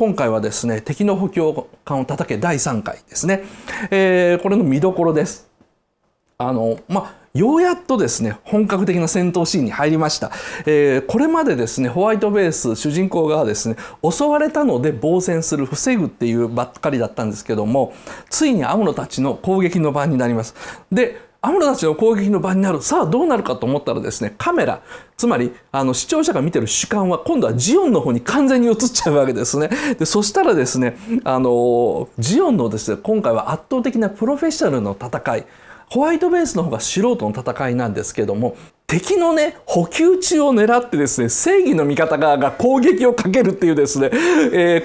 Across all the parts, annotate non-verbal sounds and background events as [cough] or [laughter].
今回はですね、敵の補強艦を叩け第3回ですね。えー、これの見どころです。あの、まあ、ようやっとですね、本格的な戦闘シーンに入りました。えー、これまでですね、ホワイトベース、主人公がですね、襲われたので防戦する、防ぐっていうばっかりだったんですけども、ついに青野たちの攻撃の番になります。で、アムロたちの攻撃の場になるさあどうなるかと思ったらですねカメラつまりあの視聴者が見てる主観は今度はジオンの方に完全に移っちゃうわけですねでそしたらですねあのジオンのですね今回は圧倒的なプロフェッショナルの戦いホワイトベースの方が素人の戦いなんですけども敵のね補給中を狙ってですね正義の味方側が攻撃をかけるっていうですね、え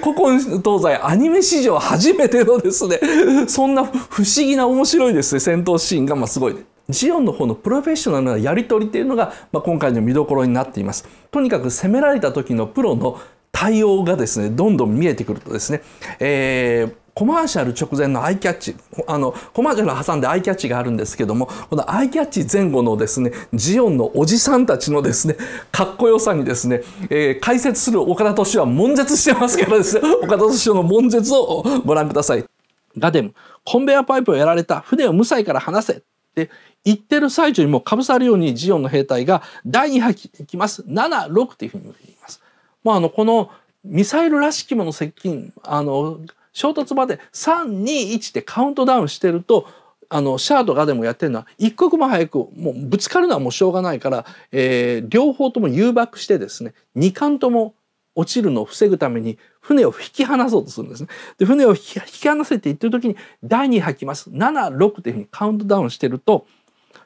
ー、古今東西アニメ史上初めてのですねそんな不思議な面白いですね戦闘シーンがまあすごい、ジオンの方のプロフェッショナルなやり取りっていうのが、まあ、今回の見どころになっています。とにかく攻められた時のプロの対応がですねどんどん見えてくるとですね、えーコマーシャル直前のアイキャッチ、あの、コマーシャル挟んでアイキャッチがあるんですけども、このアイキャッチ前後のですね、ジオンのおじさんたちのですね、かっこよさにですね、えー、解説する岡田敏夫は悶絶してますからですね、[laughs] 岡田敏夫の悶絶をご覧ください。ガデム、コンベアパイプをやられた船を無罪から離せって言ってる最中にもかぶさるようにジオンの兵隊が第2波きます、7、6っていうふうに言います。まあ、あの、このミサイルらしきもの接近、あの、衝突まで321でカウントダウンしてるとあのシャーとガデもやってるのは一刻も早くもうぶつかるのはもうしょうがないから、えー、両方とも誘爆してですね2艦とも落ちるのを防ぐために船を引き離そうとするんですね。で船を引き離せって言ってる時に第2吐きます76というふうにカウントダウンしてると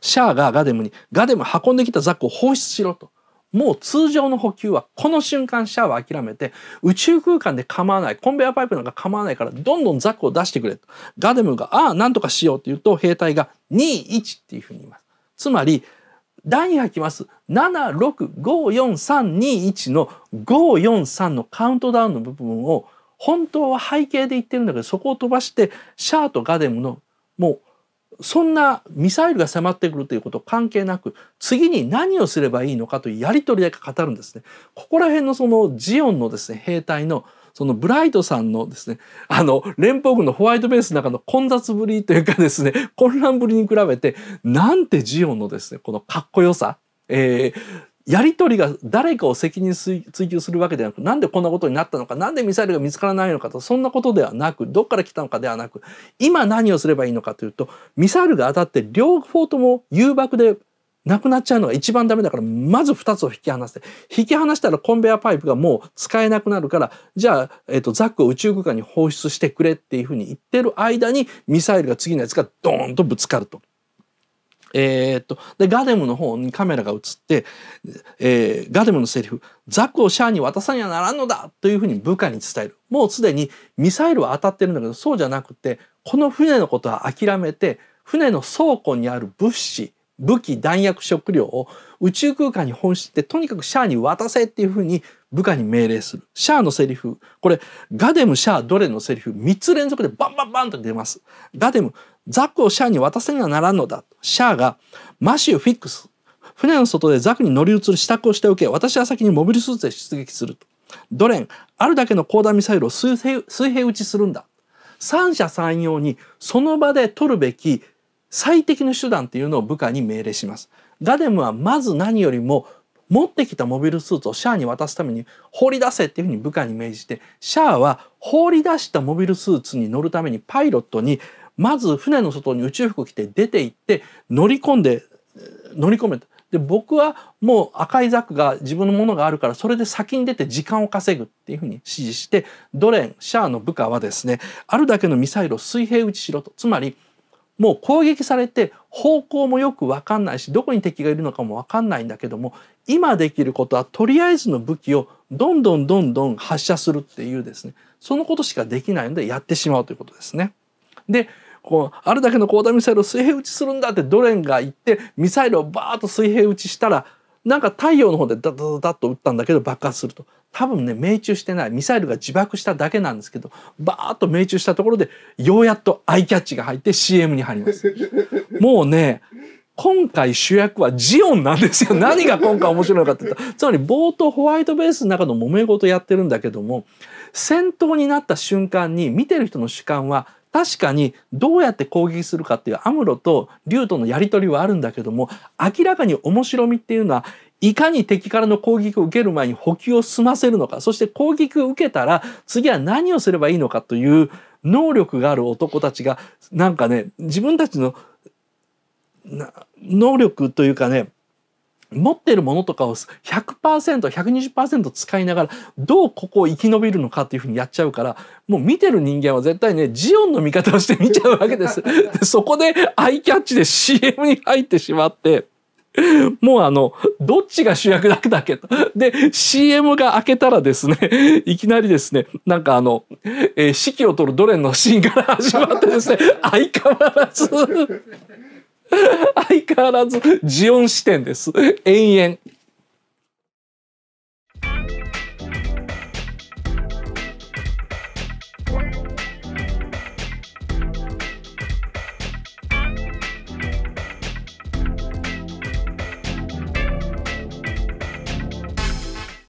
シャアがガデムに「ガデム運んできたザックを放出しろ」と。もう通常の補給はこの瞬間シャワー諦めて宇宙空間で構わないコンベアパイプなんか構わないからどんどんザクを出してくれとガデムがああなんとかしようって言うと兵隊が21っていうふうに言いますつまり第2波きます7654321の543のカウントダウンの部分を本当は背景で言ってるんだけどそこを飛ばしてシャーとガデムのもうそんなミサイルが迫ってくるということ関係なく次に何をすればいいのかというやり取りだけ語るんですね。ここら辺のそのジオンのですね兵隊のそのブライトさんのですねあの連邦軍のホワイトベースの中の混雑ぶりというかですね混乱ぶりに比べてなんてジオンのですねこのかっこよさえー、やり取りが誰かを責任追及するわけではなくなんでこんなことになったのかなんでミサイルが見つからないのかとそんなことではなくどっから来たのかではなく今何をすればいいのかというとミサイルが当たって両方とも誘爆でなくなっちゃうのが一番ダメだからまず2つを引き離して引き離したらコンベアパイプがもう使えなくなるからじゃあ、えーと、ザックを宇宙空間に放出してくれっていうふうに言ってる間にミサイルが次のやつがドーンとぶつかると。えー、っとでガデムの方にカメラが映って、えー、ガデムのセリフ「ザクをシャアに渡さにはならんのだ!」というふうに部下に伝えるもうすでにミサイルは当たってるんだけどそうじゃなくてこの船のことは諦めて船の倉庫にある物資武器弾薬食料を宇宙空間に質してとにかくシャアに渡せっていうふうに部下に命令するシャアのセリフこれガデムシャアドレのセリフ3つ連続でバンバンバンと出ますガデムザクをシャアに渡せにはならんのだ。シャアが、マシューフィックス。船の外でザクに乗り移る支度をしておけ。私は先にモビルスーツで出撃すると。ドレン、あるだけの高弾ミサイルを水平水平打ちするんだ。三者三様にその場で取るべき最適の手段っていうのを部下に命令します。ガデムはまず何よりも持ってきたモビルスーツをシャアに渡すために放り出せっていうふうに部下に命じてシャアは放り出したモビルスーツに乗るためにパイロットにまず船の外に宇宙服着て出て行って乗り込んで乗り込めと。で僕はもう赤いザクが自分のものがあるからそれで先に出て時間を稼ぐっていうふうに指示してドレンシャアの部下はですねあるだけのミサイルを水平撃ちしろとつまりもう攻撃されて方向もよく分かんないしどこに敵がいるのかも分かんないんだけども今できることはとりあえずの武器をどんどんどんどん発射するっていうですねそのことしかできないのでやってしまうということですね。でこうあるだけの高弾ミサイルを水平打ちするんだってドレンが言ってミサイルをバーッと水平打ちしたらなんか太陽の方でダダダダッと撃ったんだけど爆発すると多分ね命中してないミサイルが自爆しただけなんですけどバーッと命中したところでようやっとアイキャッチが入って CM に入ります。もうね今回主役はジオンなんですよ。何が今回面白いのかって言ったら、つまり冒頭ホワイトベースの中の揉め事やってるんだけども、戦闘になった瞬間に見てる人の主観は確かにどうやって攻撃するかっていうアムロと竜とのやり取りはあるんだけども明らかに面白みっていうのはいかに敵からの攻撃を受ける前に補給を済ませるのかそして攻撃を受けたら次は何をすればいいのかという能力がある男たちがなんかね自分たちの能力というかね持ってるものとかを 100%120% 使いながらどうここを生き延びるのかっていうふうにやっちゃうからもう見てる人間は絶対ねジオンの味方をして見ちゃうわけです。で [laughs] そこでアイキャッチで CM に入ってしまってもうあのどっちが主役だっけと。で CM が開けたらですねいきなりですねなんかあの、えー、指揮を取るドレンのシーンから始まってですね相変わらず [laughs] 相変わらず、ジオン視点です。延々。